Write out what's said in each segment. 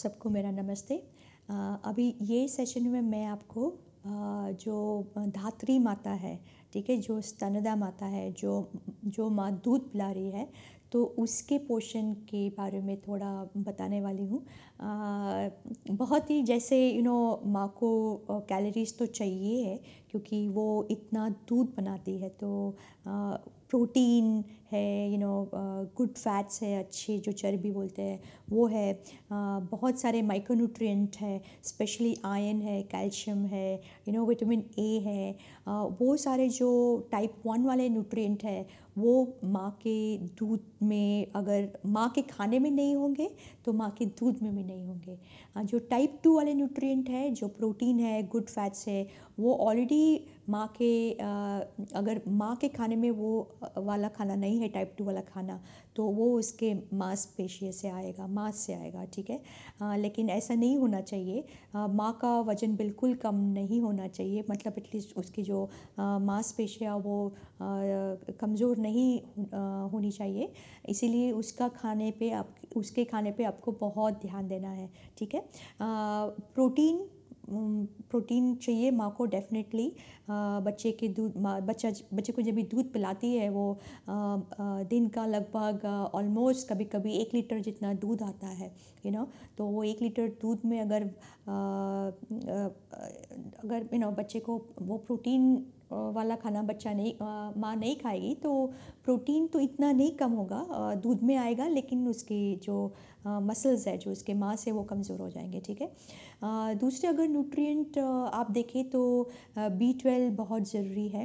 सबको मेरा नमस्ते अभी ये सेशन में मैं आपको जो धात्री माता है ठीक है जो स्तनदा माता है जो जो माँ दूध पिला रही है तो उसके पोषण के बारे में थोड़ा बताने वाली हूँ बहुत ही जैसे यू नो माँ को कैलोरीज तो चाहिए है क्योंकि वो इतना दूध बनाती है तो प्रोटीन है यू नो गुड फैट्स है अच्छी जो चर्बी बोलते हैं वो है uh, बहुत सारे माइक्रो न्यूट्रिएंट है स्पेशली आयन है कैल्शियम है यू नो विटामिन ए है uh, वो सारे जो टाइप वन वाले न्यूट्रिएंट है वो माँ के दूध में अगर माँ के खाने में नहीं होंगे तो माँ के दूध में भी नहीं होंगे uh, जो टाइप टू वाले न्यूट्रिएंट है जो प्रोटीन है गुड फैट्स है वो ऑलरेडी माँ के अगर माँ के खाने में वो वाला खाना नहीं है टाइप टू वाला खाना तो वो उसके मांस से आएगा मांस से आएगा ठीक है आ, लेकिन ऐसा नहीं होना चाहिए माँ का वज़न बिल्कुल कम नहीं होना चाहिए मतलब एटलीस्ट उसकी जो मांसपेशियाँ वो कमज़ोर नहीं आ, होनी चाहिए इसीलिए उसका खाने पे आप उसके खाने पे आपको बहुत ध्यान देना है ठीक है प्रोटीन प्रोटीन चाहिए माँ को डेफिनेटली बच्चे के दूध बच्चा बच्चे को जब भी दूध पिलाती है वो दिन का लगभग ऑलमोस्ट कभी कभी एक लीटर जितना दूध आता है यू नो तो वो एक लीटर दूध में अगर अगर यू नो बच्चे को वो प्रोटीन वाला खाना बच्चा नहीं माँ नहीं खाएगी तो प्रोटीन तो इतना नहीं कम होगा दूध में आएगा लेकिन उसके जो मसल्स है जो उसके मांस है वो कमज़ोर हो जाएंगे ठीक है दूसरे अगर न्यूट्रिएंट आप देखें तो बी ट्वेल्व बहुत ज़रूरी है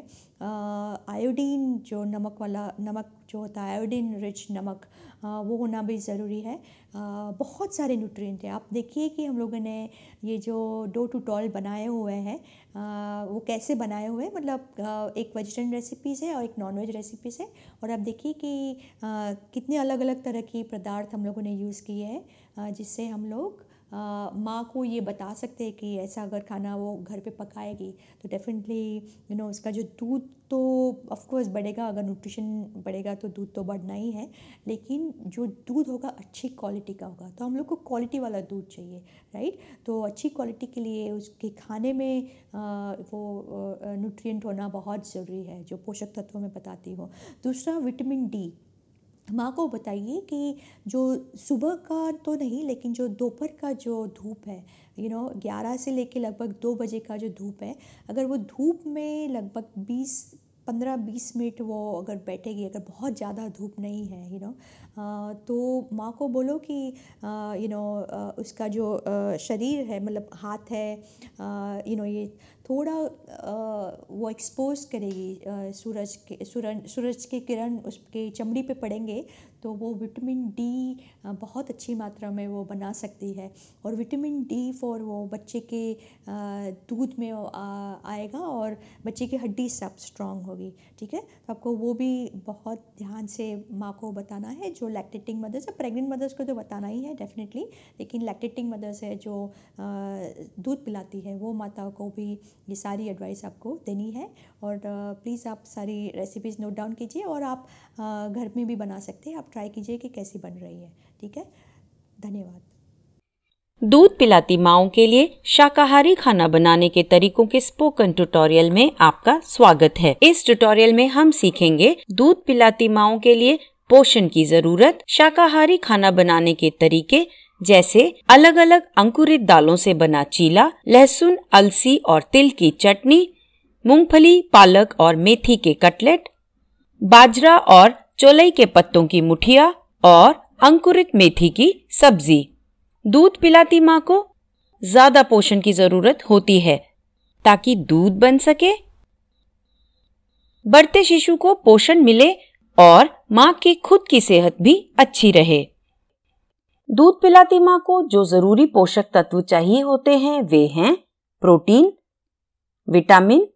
आयोडीन जो नमक वाला नमक जो होता है आयोडीन रिच नमक वो होना भी ज़रूरी है बहुत सारे न्यूट्रिएंट हैं आप देखिए कि हम लोगों ने ये जो डो टू टॉल बनाए हुए हैं वो कैसे बनाए हुए हैं मतलब एक वेजिटेरियन रेसिपीज़ है और एक नॉन वेज रेसिपीज़ है और आप देखिए कि कितने अलग अलग तरह के पदार्थ हम लोगों ने यूज़ किए हैं जिससे हम लोग माँ को ये बता सकते हैं कि ऐसा अगर खाना वो घर पे पकाएगी तो डेफिनेटली यू नो उसका जो दूध तो ऑफकोर्स बढ़ेगा अगर न्यूट्रिशन बढ़ेगा तो दूध तो बढ़ना ही है लेकिन जो दूध होगा अच्छी क्वालिटी का होगा तो हम लोग को क्वालिटी वाला दूध चाहिए राइट तो अच्छी क्वालिटी के लिए उसके खाने में आ, वो न्यूट्रिएंट होना बहुत ज़रूरी है जो पोषक तत्वों में बताती हूँ दूसरा विटामिन डी माँ को बताइए कि जो सुबह का तो नहीं लेकिन जो दोपहर का जो धूप है यू नो ग्यारह से लेके लगभग दो बजे का जो धूप है अगर वो धूप में लगभग बीस पंद्रह बीस मिनट वो अगर बैठेगी अगर बहुत ज़्यादा धूप नहीं है यू नो तो माँ को बोलो कि यू नो उसका जो शरीर है मतलब हाथ है यू नो ये थोड़ा वो एक्सपोज करेगी सूरज के सूरज सूरज के किरण उसके चमड़ी पे पड़ेंगे तो वो विटामिन डी बहुत अच्छी मात्रा में वो बना सकती है और विटामिन डी फॉर वो बच्चे के दूध में आएगा और बच्चे की हड्डी सब स्ट्रांग होगी ठीक है तो आपको वो भी बहुत ध्यान से माँ को बताना है जो जो लैक्टेटिंग मदर्स है प्रेग्नेंट मदर्स को तो बताना ही है डेफिनेटली लेकिन लैक्टेटिंग मदर्स है जो दूध पिलाती है वो माता को भी ये सारी एडवाइस आपको देनी है और प्लीज़ आप सारी रेसिपीज़ नोट डाउन कीजिए और आप घर में भी बना सकते हैं आप ट्राई कीजिए कि कैसी बन रही है ठीक है धन्यवाद दूध पिलाती माओ के लिए शाकाहारी खाना बनाने के तरीकों के स्पोकन ट्यूटोरियल में आपका स्वागत है इस ट्यूटोरियल में हम सीखेंगे दूध पिलाती माओ के लिए पोषण की जरूरत शाकाहारी खाना बनाने के तरीके जैसे अलग अलग अंकुरित दालों से बना चीला लहसुन अलसी और तिल की चटनी मूंगफली पालक और मेथी के कटलेट बाजरा और चोलई के पत्तों की मुठिया और अंकुरित मेथी की सब्जी दूध पिलाती माँ को ज्यादा पोषण की जरूरत होती है ताकि दूध बन सके बढ़ते शिशु को पोषण मिले और माँ की खुद की सेहत भी अच्छी रहे दूध पिलाती माँ को जो जरूरी पोषक तत्व चाहिए होते हैं वे हैं protein vitamin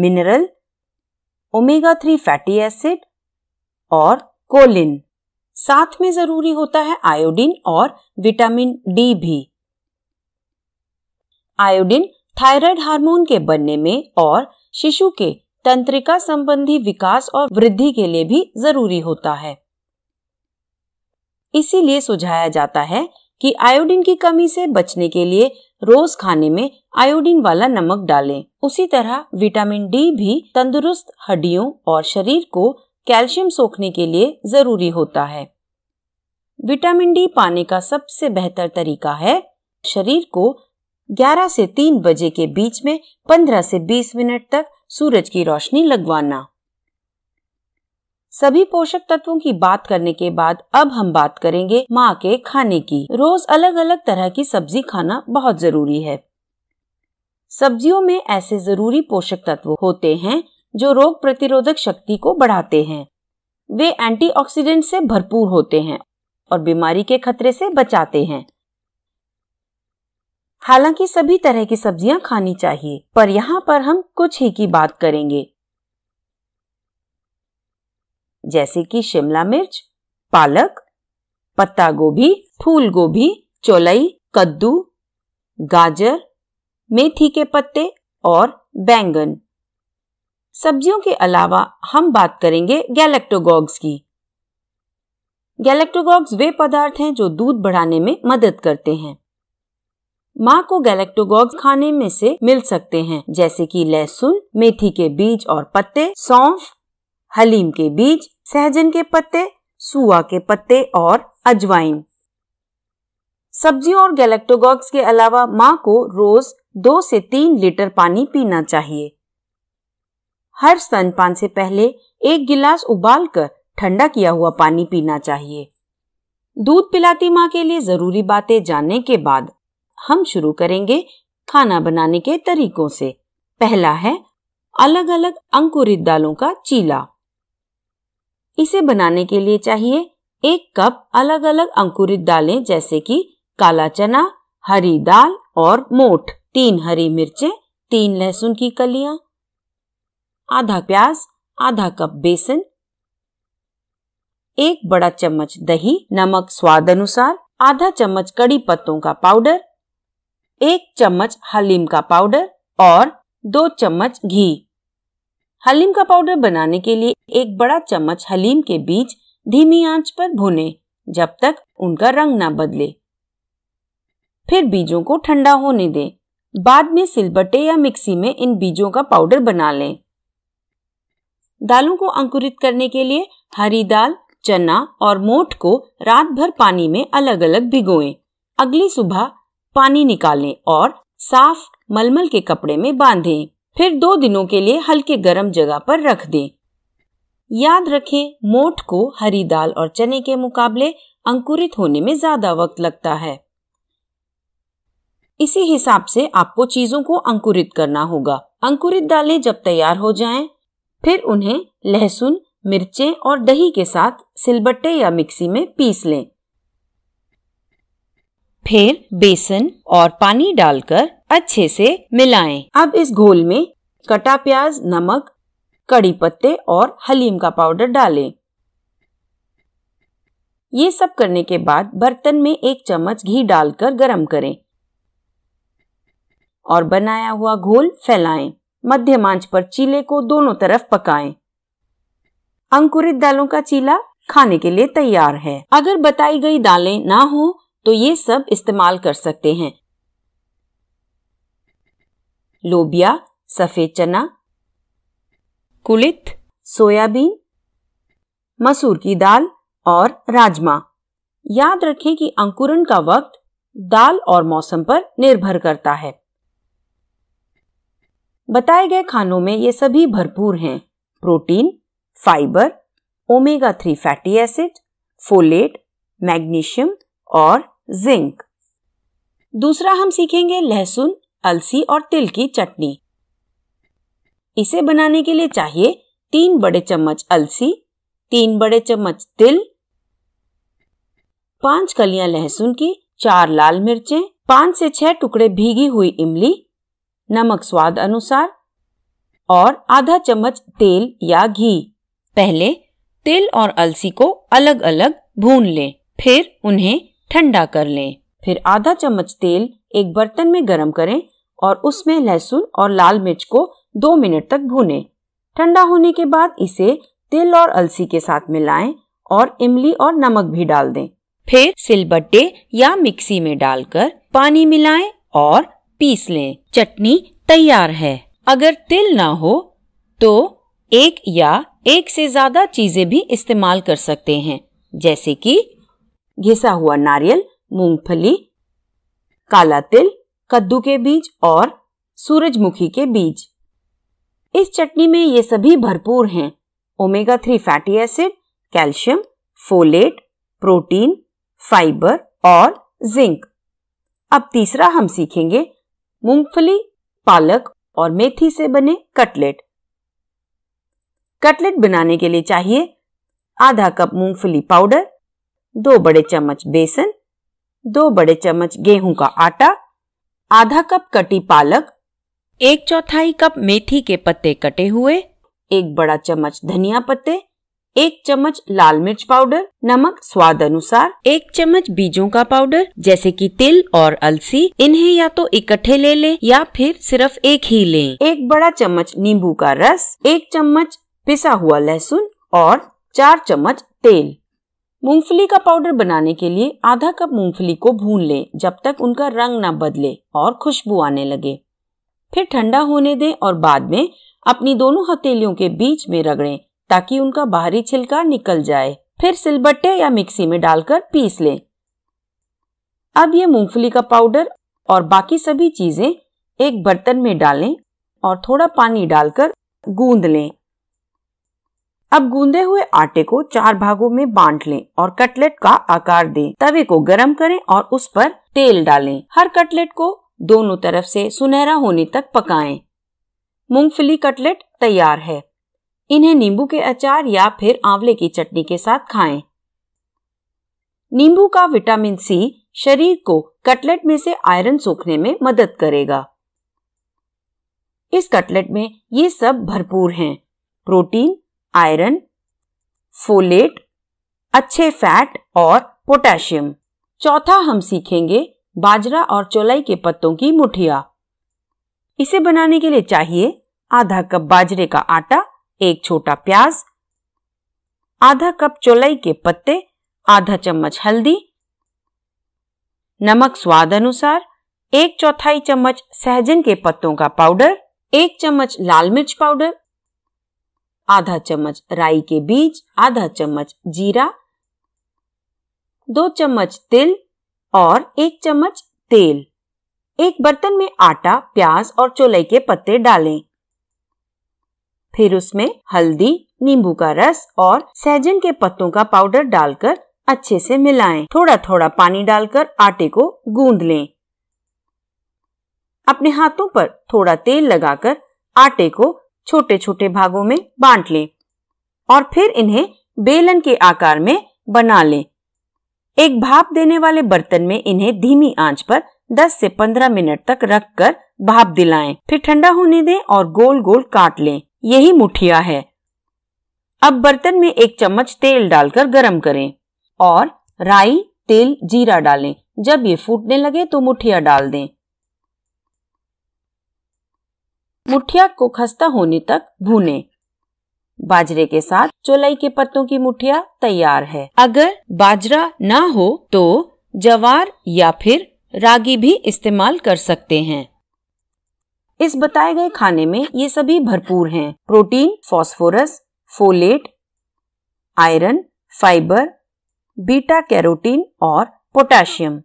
mineral omega three fatty acid और कोलिन साथ में जरूरी होता है आयोडीन और विटामिन डी भी आयोडीन थायराइड हार्मोन के बनने में और शिशु के तंत्रिका संबंधी विकास और वृद्धि के लिए भी जरूरी होता है इसीलिए सुझाया जाता है कि आयोडीन की कमी से बचने के लिए रोज खाने में आयोडीन वाला नमक डालें। उसी तरह विटामिन डी भी तंदुरुस्त हड्डियों और शरीर को कैल्शियम सोखने के लिए जरूरी होता है विटामिन डी पाने का सबसे बेहतर तरीका है शरीर को 11 से 3 बजे के बीच में 15 से 20 मिनट तक सूरज की रोशनी लगवाना सभी पोषक तत्वों की बात करने के बाद अब हम बात करेंगे माँ के खाने की रोज अलग अलग तरह की सब्जी खाना बहुत जरूरी है सब्जियों में ऐसे जरूरी पोषक तत्व होते हैं जो रोग प्रतिरोधक शक्ति को बढ़ाते हैं वे एंटीऑक्सीडेंट से भरपूर होते हैं और बीमारी के खतरे से बचाते हैं हालांकि सभी तरह की सब्जियां खानी चाहिए पर यहाँ पर हम कुछ ही की बात करेंगे जैसे कि शिमला मिर्च पालक पत्ता गोभी फूल गोभी चोलई कद्दू गाजर मेथी के पत्ते और बैंगन सब्जियों के अलावा हम बात करेंगे गैलेक्टोगॉग्स की गैलेक्टोगॉग्स वे पदार्थ हैं जो दूध बढ़ाने में मदद करते हैं माँ को गैलेक्टोग खाने में से मिल सकते हैं जैसे कि लहसुन मेथी के बीज और पत्ते सौंफ हलीम के बीज सहजन के पत्ते सुआ के पत्ते और अजवाइन सब्जियों और गैलेक्टोग के अलावा माँ को रोज दो से तीन लीटर पानी पीना चाहिए हर स्तनपान से पहले एक गिलास उबालकर ठंडा किया हुआ पानी पीना चाहिए दूध पिलाती माँ के लिए जरूरी बातें जानने के बाद हम शुरू करेंगे खाना बनाने के तरीकों से पहला है अलग अलग अंकुरित दालों का चीला इसे बनाने के लिए चाहिए एक कप अलग अलग अंकुरित दालें जैसे कि काला चना हरी दाल और मोठ तीन हरी मिर्चे तीन लहसुन की कलियां आधा प्याज आधा कप बेसन एक बड़ा चम्मच दही नमक स्वाद अनुसार आधा चम्मच कड़ी पत्तों का पाउडर एक चम्मच हलीम का पाउडर और दो चम्मच घी हलीम का पाउडर बनाने के लिए एक बड़ा चम्मच हलीम के बीज धीमी आंच पर भुने जब तक उनका रंग ना बदले फिर बीजों को ठंडा होने दें बाद में सिलबट्टे या मिक्सी में इन बीजों का पाउडर बना लें दालों को अंकुरित करने के लिए हरी दाल चना और मोठ को रात भर पानी में अलग अलग भिगोएं। अगली सुबह पानी निकालें और साफ मलमल के कपड़े में बांधें। फिर दो दिनों के लिए हल्के गर्म जगह पर रख दें याद रखें मोठ को हरी दाल और चने के मुकाबले अंकुरित होने में ज्यादा वक्त लगता है इसी हिसाब से आपको चीजों को अंकुरित करना होगा अंकुरित दालें जब तैयार हो जाएं, फिर उन्हें लहसुन मिर्चें और दही के साथ सिलबट्टे या मिक्सी में पीस लें फिर बेसन और पानी डालकर अच्छे से मिलाएं। अब इस घोल में कटा प्याज नमक कड़ी पत्ते और हलीम का पाउडर डालें ये सब करने के बाद बर्तन में एक चम्मच घी डालकर गरम करें और बनाया हुआ घोल फैलाएं। मध्यम आंच पर चीले को दोनों तरफ पकाएं। अंकुरित दालों का चीला खाने के लिए तैयार है अगर बताई गई दालें ना हो तो ये सब इस्तेमाल कर सकते हैं लोबिया सफ़ेद चना कुलित सोयाबीन मसूर की दाल और राजमा याद रखें कि अंकुरण का वक्त दाल और मौसम पर निर्भर करता है बताए गए खानों में ये सभी भरपूर हैं protein fibre omega three fatty acid folate magnesium और जिंक दूसरा हम सीखेंगे लहसुन अलसी और तिल की चटनी इसे बनाने के लिए चाहिए तीन बड़े चम्मच अलसी तीन बड़े चम्मच तिल पांच कलियां लहसुन की चार लाल मिर्चें पांच से छह टुकड़े भीगी हुई इमली नमक स्वाद अनुसार और आधा चम्मच तेल या घी पहले तेल और अलसी को अलग अलग भून लें फिर उन्हें ठंडा कर लें फिर आधा चम्मच तेल एक बर्तन में गरम करें और उसमें लहसुन और लाल मिर्च को दो मिनट तक भूने ठंडा होने के बाद इसे तिल और अलसी के साथ मिलाएं और इमली और नमक भी डाल दें फिर सिलबट्टे या मिक्सी में डालकर पानी मिलाएं और पीस लें चटनी तैयार है अगर तिल ना हो तो एक या एक से ज्यादा चीजें भी इस्तेमाल कर सकते हैं जैसे कि घिसा हुआ नारियल मूंगफली काला तिल कद्दू के बीज और सूरजमुखी के बीज इस चटनी में ये सभी भरपूर हैं omega three fatty acid calcium folate protein fibre और जिंक अब तीसरा हम सीखेंगे मूंगफली पालक और मेथी से बने कटलेट कटलेट बनाने के लिए चाहिए आधा कप मूंगफली पाउडर दो बड़े चम्मच बेसन दो बड़े चम्मच गेहूं का आटा आधा कप कटी पालक एक चौथाई कप मेथी के पत्ते कटे हुए एक बड़ा चम्मच धनिया पत्ते एक चम्मच लाल मिर्च पाउडर नमक स्वाद अनुसार एक चम्मच बीजों का पाउडर जैसे कि तिल और अलसी इन्हें या तो इकट्ठे ले लें या फिर सिर्फ एक ही लें। एक बड़ा चम्मच नींबू का रस एक चम्मच पिसा हुआ लहसुन और चार चम्मच तेल मूंगफली का पाउडर बनाने के लिए आधा कप मूंगफली को भून लें जब तक उनका रंग ना बदले और खुशबू आने लगे फिर ठंडा होने दें और बाद में अपनी दोनों हथेलियों के बीच में रगड़ें ताकि उनका बाहरी छिलका निकल जाए फिर सिलबट्टे या मिक्सी में डालकर पीस लें अब ये मूंगफली का पाउडर और बाकी सभी चीजें एक बर्तन में डालें और थोड़ा पानी डालकर गूंद लें अब गूंदे हुए आटे को चार भागों में बांट लें और कटलेट का आकार दें। तवे को गर्म करें और उस पर तेल डालें हर कटलेट को दोनों तरफ से सुनहरा होने तक पकाएं। मूंगफली कटलेट तैयार है इन्हें नींबू के अचार या फिर आंवले की चटनी के साथ खाएं। नींबू का विटामिन सी शरीर को कटलेट में से आयरन सोखने में मदद करेगा इस कटलेट में ये सब भरपूर हैं प्रोटीन आयरन फोलेट अच्छे फैट और पोटेशियम चौथा हम सीखेंगे बाजरा और चौलाई के पत्तों की मुठिया इसे बनाने के लिए चाहिए आधा कप बाजरे का आटा एक छोटा प्याज आधा कप चौलाई के पत्ते आधा चम्मच हल्दी नमक स्वाद अनुसार एक चौथाई चम्मच सहजन के पत्तों का पाउडर एक चम्मच लाल मिर्च पाउडर आधा चम्मच राई के बीज आधा चम्मच जीरा दो चम्मच तिल और एक चम्मच तेल एक बर्तन में आटा प्याज और चोलाई के पत्ते डालें फिर उसमें हल्दी नींबू का रस और सहजन के पत्तों का पाउडर डालकर अच्छे से मिलाएं। थोड़ा थोड़ा पानी डालकर आटे को गूंद लें अपने हाथों पर थोड़ा तेल लगाकर आटे को छोटे छोटे भागों में बांट लें और फिर इन्हें बेलन के आकार में बना लें एक भाप देने वाले बर्तन में इन्हें धीमी आंच पर 10 से 15 मिनट तक रखकर भाप दिलाएं, फिर ठंडा होने दें और गोल गोल काट लें यही मुठिया है अब बर्तन में एक चम्मच तेल डालकर गरम करें और राई तेल जीरा डालें जब ये फूटने लगे तो मुठिया डाल दें मुठिया को खस्ता होने तक भूने बाजरे के साथ चोलाई के पत्तों की मुठिया तैयार है अगर बाजरा ना हो तो जवार या फिर रागी भी इस्तेमाल कर सकते हैं इस बताए गए खाने में ये सभी भरपूर हैं protein phosphorus folate iron fibre beta carotene और पोटेशियम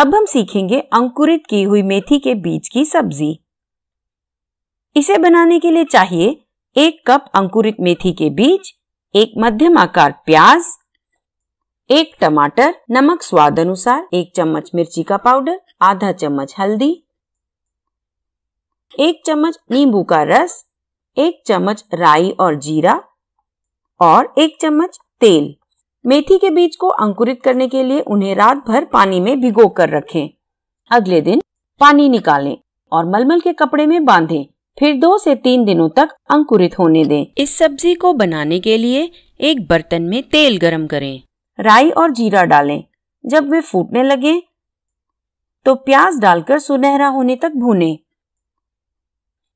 अब हम सीखेंगे अंकुरित की हुई मेथी के बीज की सब्जी इसे बनाने के लिए चाहिए एक कप अंकुरित मेथी के बीज एक मध्यम आकार प्याज एक टमाटर नमक स्वाद अनुसार एक चम्मच मिर्ची का पाउडर आधा चम्मच हल्दी एक चम्मच नींबू का रस एक चम्मच राई और जीरा और एक चम्मच तेल मेथी के बीज को अंकुरित करने के लिए उन्हें रात भर पानी में भिगो कर रखें अगले दिन पानी निकालें और मलमल के कपड़े में बांधें फिर दो से तीन दिनों तक अंकुरित होने दें। इस सब्जी को बनाने के लिए एक बर्तन में तेल गरम करें राई और जीरा डालें जब वे फूटने लगे तो प्याज डालकर सुनहरा होने तक भूने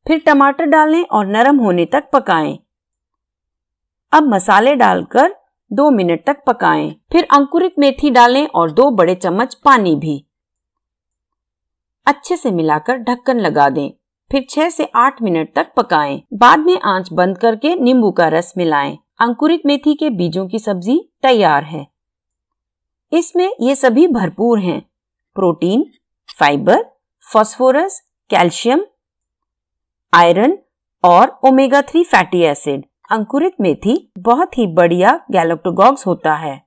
फिर टमाटर डालें और नरम होने तक पकाएं। अब मसाले डालकर दो मिनट तक पकाएं। फिर अंकुरित मेथी डालें और दो बड़े चम्मच पानी भी अच्छे से मिलाकर ढक्कन लगा दें फिर 6 से 8 मिनट तक पकाएं। बाद में आंच बंद करके नींबू का रस मिलाएं। अंकुरित मेथी के बीजों की सब्जी तैयार है इसमें ये सभी भरपूर हैं protein fibre phosphorus calcium iron और ओमेगा थ्री फैटी एसिड अंकुरित मेथी बहुत ही बढ़िया गैलोक्टोगॉक्स होता है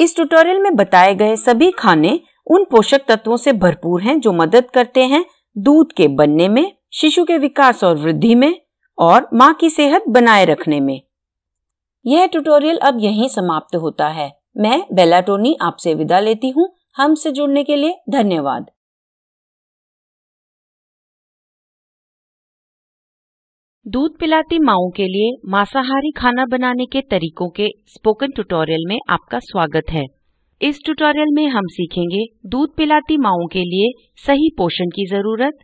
इस ट्यूटोरियल में बताए गए सभी खाने उन पोषक तत्वों से भरपूर हैं जो मदद करते हैं दूध के बनने में शिशु के विकास और वृद्धि में और माँ की सेहत बनाए रखने में यह ट्यूटोरियल अब यहीं समाप्त होता है मैं बेलाटोनी आपसे विदा लेती हूँ हमसे जुड़ने के लिए धन्यवाद दूध पिलाती माओ के लिए मांसाहारी खाना बनाने के तरीकों के स्पोकन ट्यूटोरियल में आपका स्वागत है इस ट्यूटोरियल में हम सीखेंगे दूध पिलाती माओ के लिए सही पोषण की जरूरत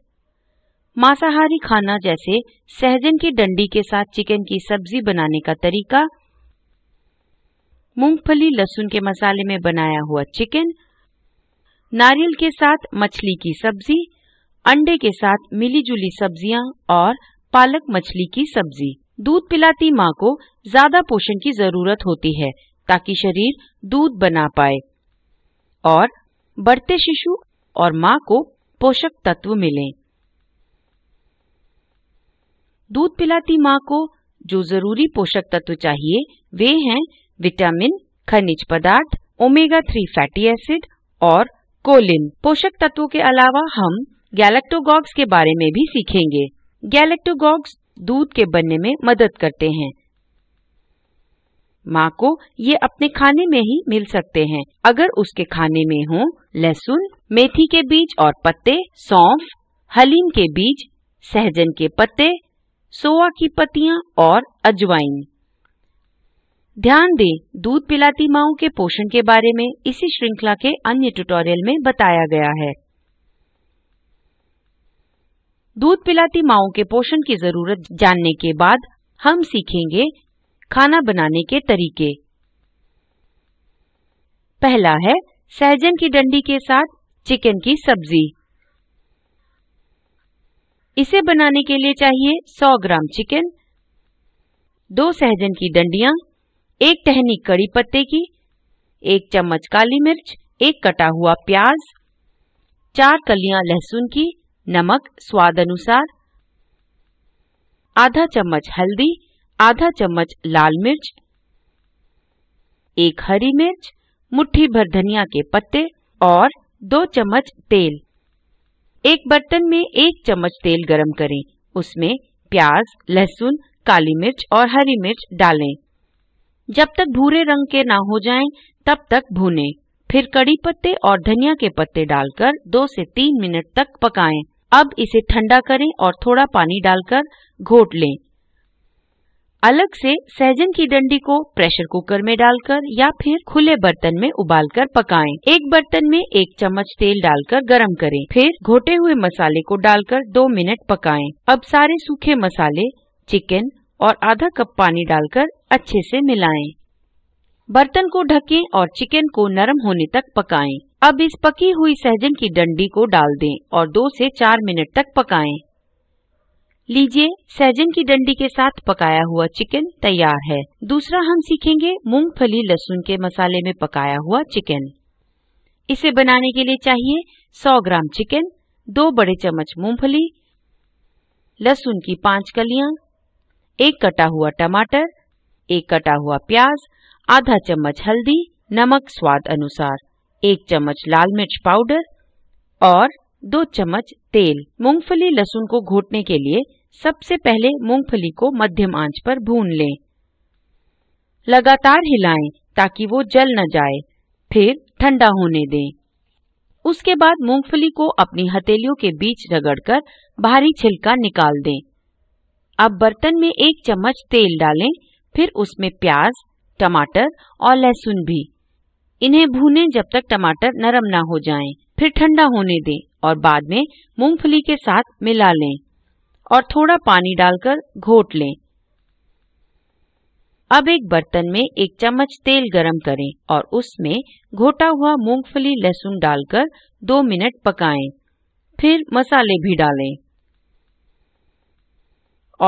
मांसाहारी खाना जैसे सहजन की डंडी के साथ चिकन की सब्जी बनाने का तरीका मूंगफली लहसुन के मसाले में बनाया हुआ चिकन नारियल के साथ मछली की सब्जी अंडे के साथ मिलीजुली सब्जियां और पालक मछली की सब्जी दूध पिलाती माँ को ज्यादा पोषण की जरूरत होती है ताकि शरीर दूध बना पाए और बढ़ते शिशु और माँ को पोषक तत्व मिलें। दूध पिलाती माँ को जो जरूरी पोषक तत्व चाहिए वे हैं विटामिन खनिज पदार्थ ओमेगा थ्री फैटी एसिड और कोलिन पोषक तत्वों के अलावा हम गैलेक्टोगॉक्स के बारे में भी सीखेंगे गैलेक्टोगॉक्स दूध के बनने में मदद करते हैं माँ को ये अपने खाने में ही मिल सकते हैं अगर उसके खाने में हो लहसुन मेथी के बीज और पत्ते सौंफ हलीम के बीज सहजन के पत्ते सोआ की पत्तियां और अजवाइन ध्यान दें दूध पिलाती माओ के पोषण के बारे में इसी श्रृंखला के अन्य ट्यूटोरियल में बताया गया है दूध पिलाती माओ के पोषण की जरूरत जानने के बाद हम सीखेंगे खाना बनाने के तरीके पहला है सहजन की डंडी के साथ चिकन की सब्जी इसे बनाने के लिए चाहिए 100 ग्राम चिकन दो सहजन की डंडियां, एक टहनी कड़ी पत्ते की एक चम्मच काली मिर्च एक कटा हुआ प्याज चार कलियां लहसुन की नमक स्वाद अनुसार आधा चम्मच हल्दी आधा चम्मच लाल मिर्च एक हरी मिर्च मुट्ठी भर धनिया के पत्ते और दो चम्मच तेल एक बर्तन में एक चम्मच तेल गरम करें उसमें प्याज लहसुन काली मिर्च और हरी मिर्च डालें जब तक भूरे रंग के ना हो जाएं, तब तक भूनें। फिर कड़ी पत्ते और धनिया के पत्ते डालकर दो से तीन मिनट तक पकाएं। अब इसे ठंडा करें और थोड़ा पानी डालकर घोट लें अलग से सहजन की डंडी को प्रेशर कुकर में डालकर या फिर खुले बर्तन में उबालकर पकाएं। एक बर्तन में एक चम्मच तेल डालकर गरम करें फिर घोटे हुए मसाले को डालकर दो मिनट पकाएं। अब सारे सूखे मसाले चिकन और आधा कप पानी डालकर अच्छे से मिलाएं। बर्तन को ढकें और चिकन को नरम होने तक पकाएं। अब इस पकी हुई सहजन की डंडी को डाल दें और दो से चार मिनट तक पकाएं। लीजिए सैजन की डंडी के साथ पकाया हुआ चिकन तैयार है दूसरा हम सीखेंगे मूंगफली लहसुन के मसाले में पकाया हुआ चिकन इसे बनाने के लिए चाहिए 100 ग्राम चिकन दो बड़े चम्मच मूंगफली लहसुन की पांच कलियां एक कटा हुआ टमाटर एक कटा हुआ प्याज आधा चम्मच हल्दी नमक स्वाद अनुसार एक चम्मच लाल मिर्च पाउडर और दो चम्मच तेल मूंगफली लहसुन को घोटने के लिए सबसे पहले मूंगफली को मध्यम आंच पर भून लें लगातार हिलाएं ताकि वो जल न जाए फिर ठंडा होने दें उसके बाद मूंगफली को अपनी हथेलियों के बीच रगड़कर भारी छिलका निकाल दें अब बर्तन में एक चम्मच तेल डालें फिर उसमें प्याज टमाटर और लहसुन भी इन्हें भूनें जब तक टमाटर नरम ना हो जाएं, फिर ठंडा होने दें और बाद में मूंगफली के साथ मिला लें और थोड़ा पानी डालकर घोट लें अब एक बर्तन में एक चम्मच तेल गरम करें और उसमें घोटा हुआ मूंगफली लहसुन डालकर दो मिनट पकाएं। फिर मसाले भी डालें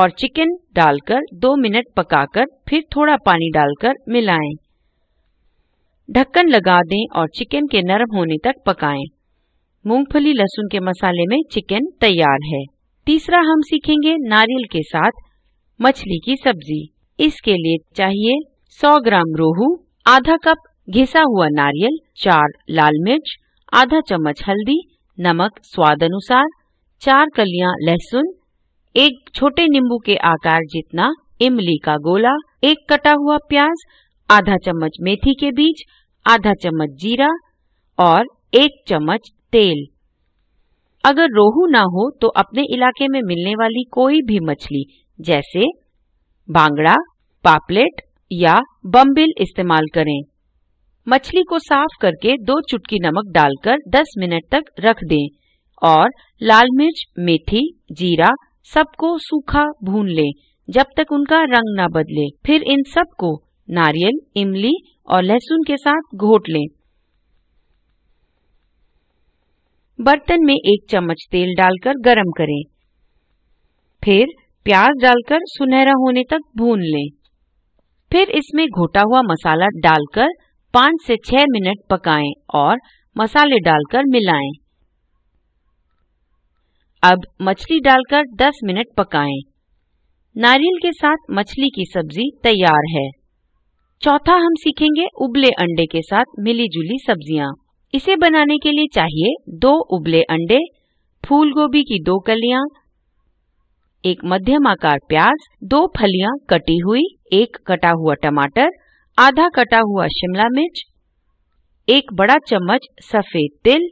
और चिकन डालकर दो मिनट पकाकर फिर थोड़ा पानी डालकर मिलाएं। ढक्कन लगा दें और चिकन के नरम होने तक पकाएं। मूंगफली लहसुन के मसाले में चिकन तैयार है तीसरा हम सीखेंगे नारियल के साथ मछली की सब्जी इसके लिए चाहिए 100 ग्राम रोहू आधा कप घिसा हुआ नारियल चार लाल मिर्च आधा चम्मच हल्दी नमक स्वाद अनुसार चार कलियां लहसुन एक छोटे नींबू के आकार जितना इमली का गोला एक कटा हुआ प्याज आधा चम्मच मेथी के बीज आधा चम्मच जीरा और एक चम्मच तेल अगर रोहू ना हो तो अपने इलाके में मिलने वाली कोई भी मछली जैसे बांगड़ा पापलेट या बम्बिल इस्तेमाल करें मछली को साफ करके दो चुटकी नमक डालकर 10 मिनट तक रख दें और लाल मिर्च मेथी जीरा सबको सूखा भून लें जब तक उनका रंग ना बदले फिर इन सबको नारियल इमली और लहसुन के साथ घोट लें बर्तन में एक चम्मच तेल डालकर गरम करें फिर प्याज डालकर सुनहरा होने तक भून लें फिर इसमें घोटा हुआ मसाला डालकर 5 से 6 मिनट पकाएं और मसाले डालकर मिलाएं। अब मछली डालकर 10 मिनट पकाएं। नारियल के साथ मछली की सब्जी तैयार है चौथा हम सीखेंगे उबले अंडे के साथ मिली जुली सब्जियां इसे बनाने के लिए चाहिए दो उबले अंडे फूल गोभी की दो कलियां एक मध्यम आकार प्याज दो फलियां कटी हुई एक कटा हुआ टमाटर आधा कटा हुआ शिमला मिर्च एक बड़ा चम्मच सफेद तिल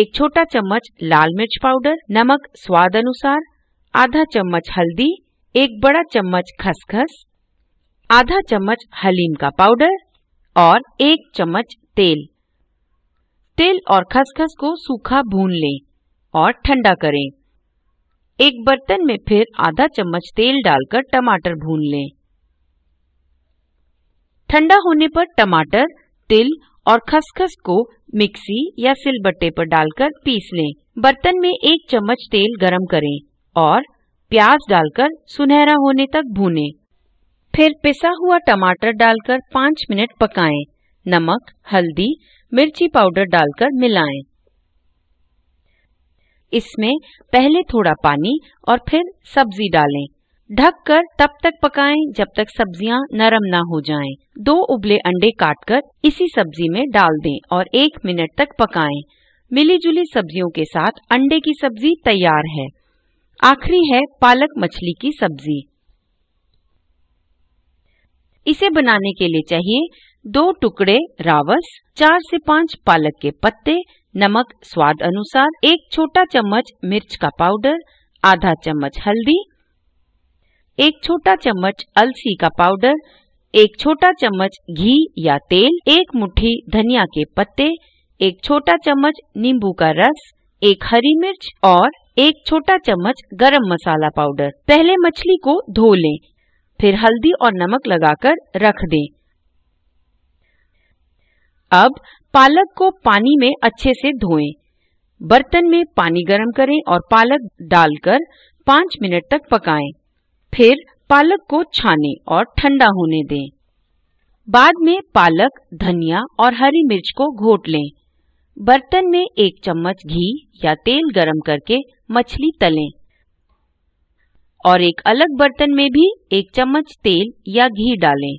एक छोटा चम्मच लाल मिर्च पाउडर नमक स्वाद अनुसार आधा चम्मच हल्दी एक बड़ा चम्मच खसखस आधा चम्मच हलीम का पाउडर और एक चम्मच तेल तिल और खसखस को सूखा भून लें और ठंडा करें एक बर्तन में फिर आधा चम्मच तेल डालकर टमाटर भून लें ठंडा होने पर टमाटर तिल और खसखस को मिक्सी या सिलबट्टे पर डालकर पीस लें बर्तन में एक चम्मच तेल गरम करें और प्याज डालकर सुनहरा होने तक भूनें। फिर पिसा हुआ टमाटर डालकर 5 मिनट पकाएं। नमक हल्दी मिर्ची पाउडर डालकर मिलाएं। इसमें पहले थोड़ा पानी और फिर सब्जी डालें ढककर तब तक पकाएं जब तक सब्जियां नरम ना हो जाएं। दो उबले अंडे काटकर इसी सब्जी में डाल दें और एक मिनट तक पकाएं। मिलीजुली सब्जियों के साथ अंडे की सब्जी तैयार है आखिरी है पालक मछली की सब्जी इसे बनाने के लिए चाहिए दो टुकड़े रावस चार से पाँच पालक के पत्ते नमक स्वाद अनुसार एक छोटा चम्मच मिर्च का पाउडर आधा चम्मच हल्दी एक छोटा चम्मच अलसी का पाउडर एक छोटा चम्मच घी या तेल एक मुट्ठी धनिया के पत्ते एक छोटा चम्मच नींबू का रस एक हरी मिर्च और एक छोटा चम्मच गरम मसाला पाउडर पहले मछली को धो लें फिर हल्दी और नमक लगाकर रख दें अब पालक को पानी में अच्छे से धोएं। बर्तन में पानी गर्म करें और पालक डालकर 5 मिनट तक पकाएं। फिर पालक को छाने और ठंडा होने दें। बाद में पालक, धनिया और हरी मिर्च को घोट लें। बर्तन में एक चम्मच घी या तेल गरम करके मछली तलें और एक अलग बर्तन में भी एक चम्मच तेल या घी डालें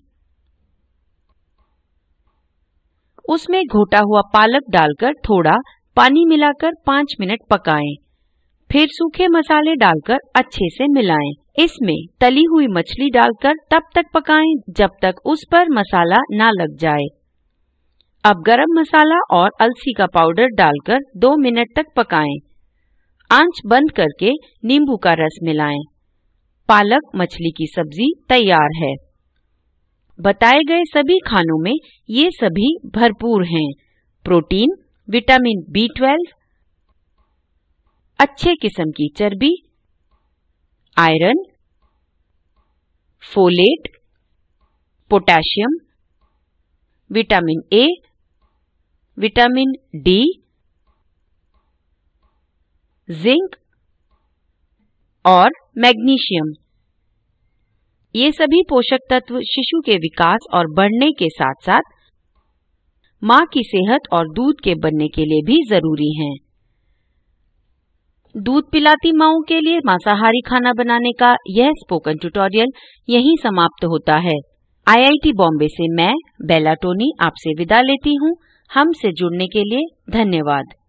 उसमें घोटा हुआ पालक डालकर थोड़ा पानी मिलाकर पाँच मिनट पकाएं। फिर सूखे मसाले डालकर अच्छे से मिलाएं। इसमें तली हुई मछली डालकर तब तक पकाएं जब तक उस पर मसाला ना लग जाए अब गरम मसाला और अलसी का पाउडर डालकर दो मिनट तक पकाएं। आंच बंद करके नींबू का रस मिलाएं। पालक मछली की सब्जी तैयार है बताए गए सभी खानों में ये सभी भरपूर हैं प्रोटीन विटामिन बी ट्वेल्व अच्छे किस्म की चर्बी iron folate potassium vitamin A vitamin D zinc और मैग्नीशियम ये सभी पोषक तत्व शिशु के विकास और बढ़ने के साथ साथ मां की सेहत और दूध के बनने के लिए भी जरूरी हैं। दूध पिलाती माओ के लिए मांसाहारी खाना बनाने का यह स्पोकन ट्यूटोरियल यहीं समाप्त होता है आईआईटी बॉम्बे से मैं बेला टोनी आपसे विदा लेती हूँ हमसे जुड़ने के लिए धन्यवाद